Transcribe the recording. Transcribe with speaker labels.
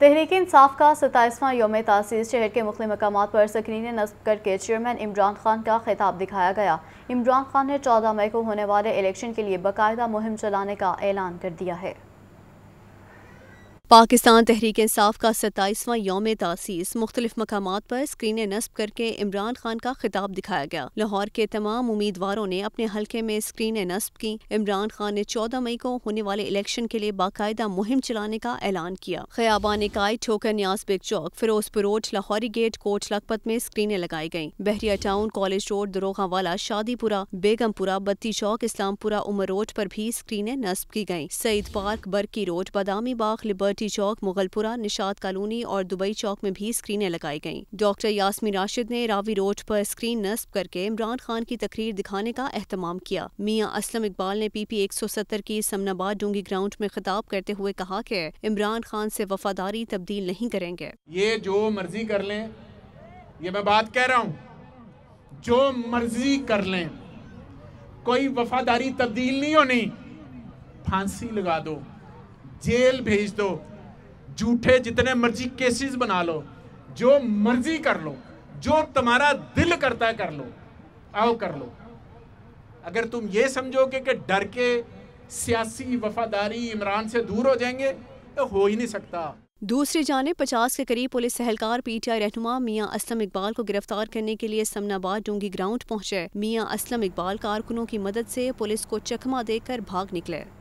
Speaker 1: तहरीक इंसाफ का सत्ताईसवां योम तासीस शहर के मुख्य मकाम पर सक्रीन नस्ब करके चेयरमैन इमरान खान का खिताब दिखाया गया इमरान खान ने चौदह मई को होने वाले इलेक्शन के लिए बाकायदा मुहिम चलाने का ऐलान कर दिया है
Speaker 2: पाकिस्तान तहरीक इंसाफ का सत्ताईसवां योम तासीस मुख्तलिफ मकाम पर स्क्रीने नस्ब करके इमरान खान का खिताब दिखाया गया लाहौर के तमाम उम्मीदवारों ने अपने हल्के में स्क्रीनें नस्ब की इमरान खान ने चौदह मई को होने वाले इलेक्शन के लिए बाकायदा मुहिम चलाने का ऐलान किया खयाबा इकाई ठोकर न्यास बिग चौक फिरोजपुर रोड लाहौरी गेट कोट लखपत में स्क्रीनें लगाई गयी बहरिया टाउन कॉलेज रोड दरोगा वाला शादीपुरा बेगमपुरा बत्ती चौक इस्लामपुरा उमर रोड पर भी स्क्रीनें नस्ब की गयी Saeed park Barki road Badami Bagh Liberty city चौक मुगलपुरा निषाद कॉलोनी और दुबई चौक में भी स्क्रीनें लगाई गयी डॉक्टर यासमी राशिद ने रावी रोड पर स्क्रीन नस्ब करके इमरान खान की तकरीर दिखाने का अहतमाम किया मियाँ असलम इकबाल ने सौ सत्तर की समनाबाद डूंगी ग्राउंड में खिताब करते हुए कहा की इमरान खान से वफादारी तब्दील नहीं करेंगे
Speaker 3: ये जो मर्जी कर लें ये मैं बात कह रहा हूँ जो मर्जी कर लें कोई वफादारी तब्दील नहीं होनी फांसी लगा दो जेल भेज दो झूठे जितने मर्जी केसेस बना लो जो मर्जी कर लो जो तुम्हारा दिल करता है कर लो आओ कर लो अगर तुम ये समझोगे कि डर के सियासी वफादारी इमरान से दूर हो जाएंगे तो हो ही नहीं सकता
Speaker 2: दूसरी जाने पचास के करीब पुलिस सहलकार पी टी आई रहनुमा मियाँ असलम इकबाल को गिरफ्तार करने के लिए समनाबाद डूंगी ग्राउंड पहुँचे मियाँ असलम इकबाल कारकुनों की मदद से पुलिस को चकमा देकर भाग निकले